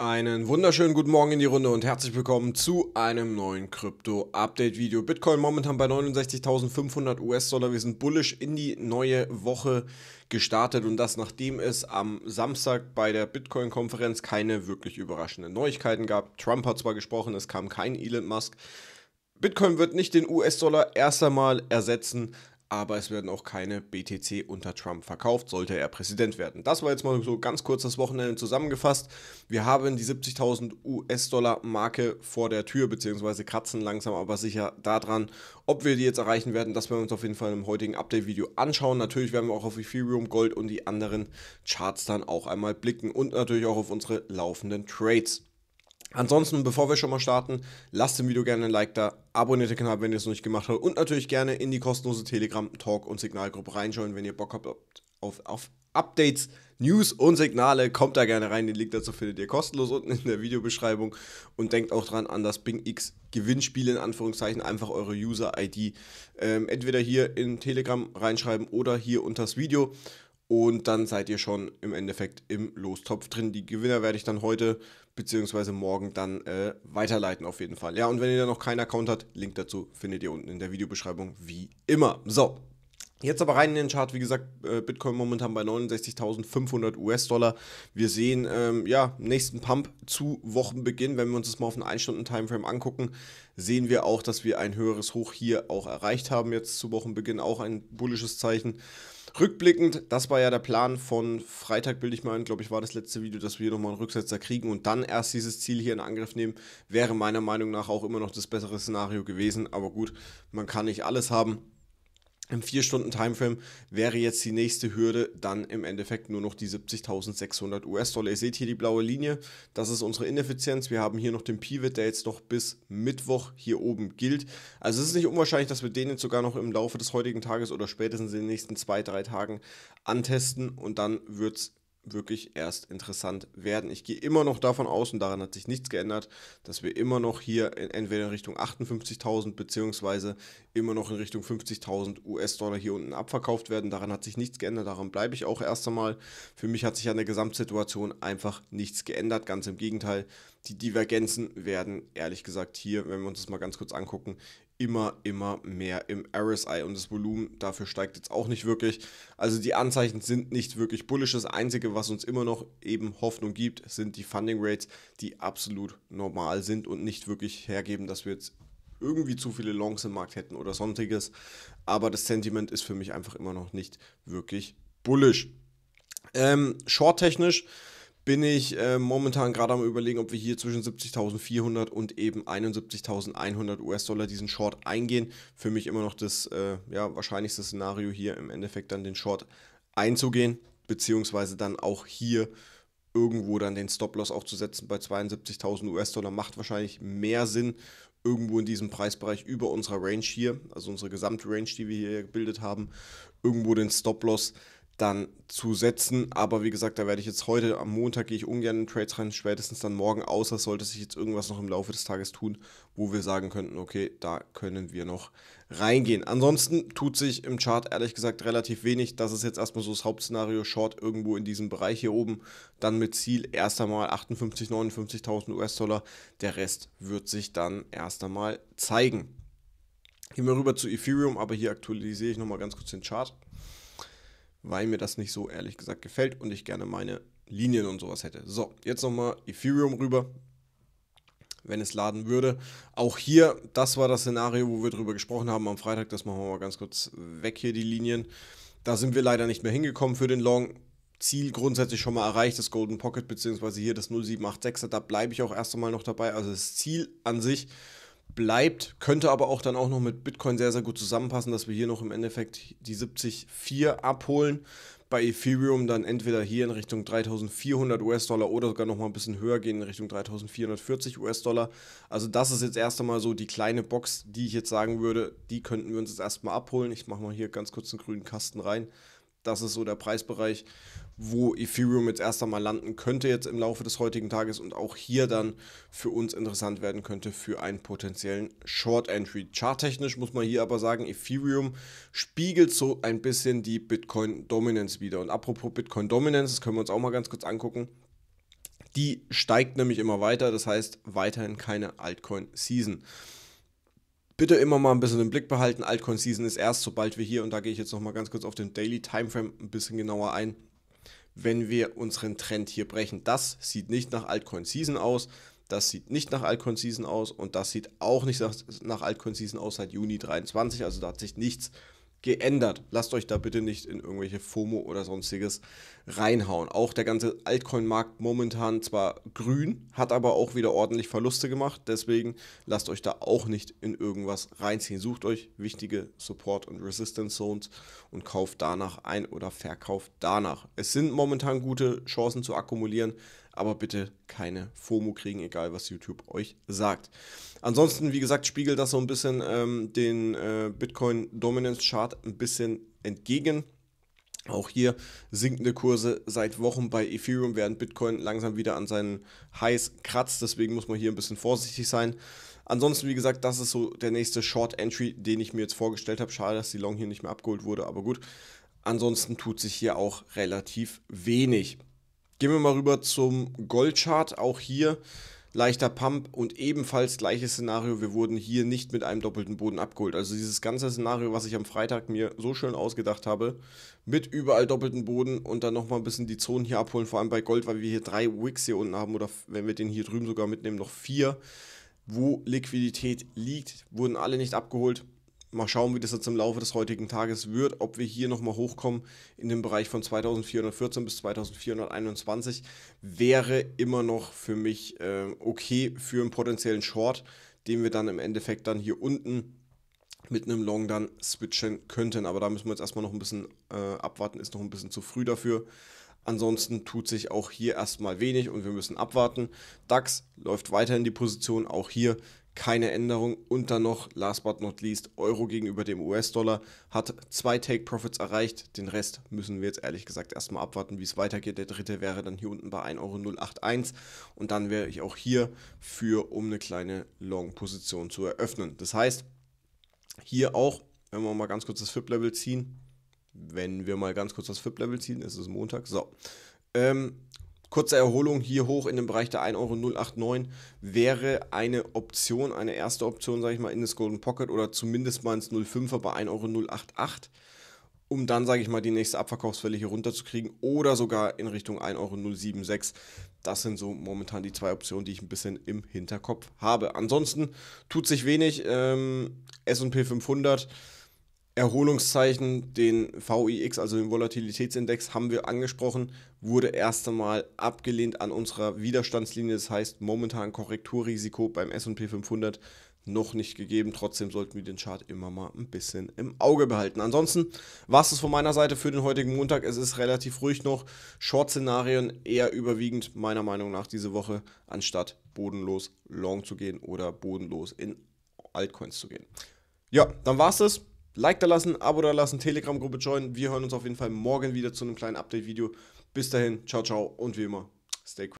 Einen wunderschönen guten Morgen in die Runde und herzlich willkommen zu einem neuen Krypto-Update-Video. Bitcoin momentan bei 69.500 US-Dollar. Wir sind bullish in die neue Woche gestartet und das nachdem es am Samstag bei der Bitcoin-Konferenz keine wirklich überraschenden Neuigkeiten gab. Trump hat zwar gesprochen, es kam kein Elon Musk. Bitcoin wird nicht den US-Dollar erst einmal ersetzen, aber es werden auch keine BTC unter Trump verkauft, sollte er Präsident werden. Das war jetzt mal so ganz kurz das Wochenende zusammengefasst. Wir haben die 70.000 US-Dollar-Marke vor der Tür, beziehungsweise kratzen langsam aber sicher daran. Ob wir die jetzt erreichen werden, das werden wir uns auf jeden Fall im heutigen Update-Video anschauen. Natürlich werden wir auch auf Ethereum, Gold und die anderen Charts dann auch einmal blicken und natürlich auch auf unsere laufenden Trades. Ansonsten, bevor wir schon mal starten, lasst dem Video gerne ein Like da, abonniert den Kanal, wenn ihr es noch nicht gemacht habt und natürlich gerne in die kostenlose Telegram, Talk und Signalgruppe reinschauen, wenn ihr Bock habt auf, auf Updates, News und Signale. Kommt da gerne rein, den Link dazu findet ihr kostenlos unten in der Videobeschreibung und denkt auch dran an das Bing X Gewinnspiel in Anführungszeichen, einfach eure User-ID ähm, entweder hier in Telegram reinschreiben oder hier unter das Video und dann seid ihr schon im Endeffekt im Lostopf drin. Die Gewinner werde ich dann heute beziehungsweise morgen dann äh, weiterleiten auf jeden Fall. Ja, und wenn ihr da noch keinen Account habt, Link dazu findet ihr unten in der Videobeschreibung wie immer. So, Jetzt aber rein in den Chart, wie gesagt, äh, Bitcoin momentan bei 69.500 US-Dollar. Wir sehen, ähm, ja, nächsten Pump zu Wochenbeginn, wenn wir uns das mal auf einen 1-Stunden-Timeframe angucken, sehen wir auch, dass wir ein höheres Hoch hier auch erreicht haben, jetzt zu Wochenbeginn, auch ein bullisches Zeichen. Rückblickend, das war ja der Plan von Freitag, bilde ich mal ein, glaube ich, war das letzte Video, dass wir hier nochmal einen Rücksetzer kriegen und dann erst dieses Ziel hier in Angriff nehmen, wäre meiner Meinung nach auch immer noch das bessere Szenario gewesen. Aber gut, man kann nicht alles haben im 4-Stunden-Timeframe wäre jetzt die nächste Hürde dann im Endeffekt nur noch die 70.600 US-Dollar. Ihr seht hier die blaue Linie, das ist unsere Ineffizienz. Wir haben hier noch den Pivot, der jetzt noch bis Mittwoch hier oben gilt. Also es ist nicht unwahrscheinlich, dass wir den jetzt sogar noch im Laufe des heutigen Tages oder spätestens in den nächsten zwei, drei Tagen antesten und dann wird es wirklich erst interessant werden. Ich gehe immer noch davon aus, und daran hat sich nichts geändert, dass wir immer noch hier entweder in Richtung 58.000 bzw. immer noch in Richtung 50.000 US-Dollar hier unten abverkauft werden. Daran hat sich nichts geändert, daran bleibe ich auch erst einmal. Für mich hat sich an der Gesamtsituation einfach nichts geändert, ganz im Gegenteil. Die Divergenzen werden, ehrlich gesagt, hier, wenn wir uns das mal ganz kurz angucken, immer, immer mehr im RSI und das Volumen dafür steigt jetzt auch nicht wirklich. Also die Anzeichen sind nicht wirklich bullish. Das Einzige, was uns immer noch eben Hoffnung gibt, sind die Funding Rates, die absolut normal sind und nicht wirklich hergeben, dass wir jetzt irgendwie zu viele Longs im Markt hätten oder sonstiges. Aber das Sentiment ist für mich einfach immer noch nicht wirklich bullish. Ähm, Short-technisch bin ich äh, momentan gerade am überlegen, ob wir hier zwischen 70.400 und eben 71.100 US-Dollar diesen Short eingehen. Für mich immer noch das äh, ja, wahrscheinlichste Szenario hier im Endeffekt dann den Short einzugehen, beziehungsweise dann auch hier irgendwo dann den Stop-Loss aufzusetzen bei 72.000 US-Dollar macht wahrscheinlich mehr Sinn irgendwo in diesem Preisbereich über unserer Range hier, also unsere gesamte Range, die wir hier gebildet haben, irgendwo den Stop-Loss äh, dann zu setzen. Aber wie gesagt, da werde ich jetzt heute, am Montag gehe ich ungern in Trades rein, spätestens dann morgen, außer sollte sich jetzt irgendwas noch im Laufe des Tages tun, wo wir sagen könnten, okay, da können wir noch reingehen. Ansonsten tut sich im Chart ehrlich gesagt relativ wenig. Das ist jetzt erstmal so das Hauptszenario, Short irgendwo in diesem Bereich hier oben, dann mit Ziel erst einmal 58.000, 59.000 US-Dollar. Der Rest wird sich dann erst einmal zeigen. Gehen wir rüber zu Ethereum, aber hier aktualisiere ich nochmal ganz kurz den Chart weil mir das nicht so ehrlich gesagt gefällt und ich gerne meine Linien und sowas hätte. So, jetzt nochmal Ethereum rüber, wenn es laden würde. Auch hier, das war das Szenario, wo wir drüber gesprochen haben am Freitag. Das machen wir mal ganz kurz weg hier, die Linien. Da sind wir leider nicht mehr hingekommen für den Long. Ziel grundsätzlich schon mal erreicht, das Golden Pocket, beziehungsweise hier das 0786er, da bleibe ich auch erst einmal noch dabei. Also das Ziel an sich bleibt, könnte aber auch dann auch noch mit Bitcoin sehr, sehr gut zusammenpassen, dass wir hier noch im Endeffekt die 70,4 abholen. Bei Ethereum dann entweder hier in Richtung 3400 US-Dollar oder sogar noch mal ein bisschen höher gehen in Richtung 3440 US-Dollar. Also, das ist jetzt erst einmal so die kleine Box, die ich jetzt sagen würde, die könnten wir uns jetzt erstmal abholen. Ich mache mal hier ganz kurz einen grünen Kasten rein das ist so der Preisbereich, wo Ethereum jetzt erst einmal landen könnte jetzt im Laufe des heutigen Tages und auch hier dann für uns interessant werden könnte für einen potenziellen Short Entry. Charttechnisch muss man hier aber sagen, Ethereum spiegelt so ein bisschen die Bitcoin Dominance wieder. Und apropos Bitcoin Dominance, das können wir uns auch mal ganz kurz angucken. Die steigt nämlich immer weiter, das heißt weiterhin keine Altcoin Season bitte immer mal ein bisschen im Blick behalten. Altcoin Season ist erst, sobald wir hier, und da gehe ich jetzt nochmal ganz kurz auf den Daily Timeframe ein bisschen genauer ein, wenn wir unseren Trend hier brechen. Das sieht nicht nach Altcoin Season aus. Das sieht nicht nach Altcoin Season aus und das sieht auch nicht nach, Altcoin Season aus seit Juni 23. Also da hat sich nichts geändert. Lasst euch da bitte nicht in irgendwelche FOMO oder sonstiges reinhauen. Auch der ganze Altcoin-Markt momentan zwar grün, hat aber auch wieder ordentlich Verluste gemacht. Deswegen lasst euch da auch nicht in irgendwas reinziehen. Sucht euch wichtige Support- und Resistance-Zones und kauft danach ein oder verkauft danach. Es sind momentan gute Chancen zu akkumulieren, aber bitte keine FOMO kriegen, egal was YouTube euch sagt. Ansonsten, wie gesagt, spiegelt das so ein bisschen ähm, den äh, Bitcoin Dominance Chart ein bisschen entgegen. Auch hier sinkende Kurse seit Wochen bei Ethereum, während Bitcoin langsam wieder an seinen Highs kratzt. Deswegen muss man hier ein bisschen vorsichtig sein. Ansonsten, wie gesagt, das ist so der nächste Short Entry, den ich mir jetzt vorgestellt habe. Schade, dass die Long hier nicht mehr abgeholt wurde, aber gut. Ansonsten tut sich hier auch relativ wenig. Gehen wir mal rüber zum Goldchart. Auch hier leichter Pump und ebenfalls gleiches Szenario. Wir wurden hier nicht mit einem doppelten Boden abgeholt. Also dieses ganze Szenario, was ich am Freitag mir so schön ausgedacht habe, mit überall doppelten Boden und dann nochmal ein bisschen die Zonen hier abholen, vor allem bei Gold, weil wir hier drei Wicks hier unten haben oder wenn wir den hier drüben sogar mitnehmen, noch vier, wo Liquidität liegt, wurden alle nicht abgeholt mal schauen, wie das jetzt im Laufe des heutigen Tages wird, ob wir hier nochmal hochkommen in den Bereich von 2414 bis 2421, wäre immer noch für mich äh, okay für einen potenziellen Short, den wir dann im Endeffekt dann hier unten mit einem Long dann switchen könnten. Aber da müssen wir jetzt erstmal noch ein bisschen äh, abwarten, ist noch ein bisschen zu früh dafür. Ansonsten tut sich auch hier erstmal wenig und wir müssen abwarten. DAX läuft weiter in die Position, auch hier keine Änderung. Und dann noch, last but not least, Euro gegenüber dem US-Dollar hat zwei Take-Profits erreicht. Den Rest müssen wir jetzt ehrlich gesagt erstmal abwarten, wie es weitergeht. Der dritte wäre dann hier unten bei 1,081 Euro. Und dann wäre ich auch hier für, um eine kleine Long-Position zu eröffnen. Das heißt, hier auch, wenn wir mal ganz kurz das FIP-Level ziehen, wenn wir mal ganz kurz das FIP-Level ziehen, ist es Montag. So. Ähm, Kurze Erholung hier hoch in den Bereich der 1,089 Euro wäre eine Option, eine erste Option, sage ich mal, in das Golden Pocket oder zumindest mal ins 0,5er bei 1,088 um dann, sage ich mal, die nächste Abverkaufswelle hier runterzukriegen oder sogar in Richtung 1,076 Das sind so momentan die zwei Optionen, die ich ein bisschen im Hinterkopf habe. Ansonsten tut sich wenig. Ähm, SP 500 Erholungszeichen, den VIX, also den Volatilitätsindex, haben wir angesprochen, wurde erst einmal abgelehnt an unserer Widerstandslinie. Das heißt, momentan Korrekturrisiko beim SP 500 noch nicht gegeben. Trotzdem sollten wir den Chart immer mal ein bisschen im Auge behalten. Ansonsten war es von meiner Seite für den heutigen Montag. Es ist relativ ruhig noch. Short-Szenarien eher überwiegend meiner Meinung nach diese Woche, anstatt bodenlos long zu gehen oder bodenlos in Altcoins zu gehen. Ja, dann war es das. Like da lassen, Abo da lassen, Telegram-Gruppe joinen. Wir hören uns auf jeden Fall morgen wieder zu einem kleinen Update-Video. Bis dahin, ciao, ciao und wie immer, stay cool.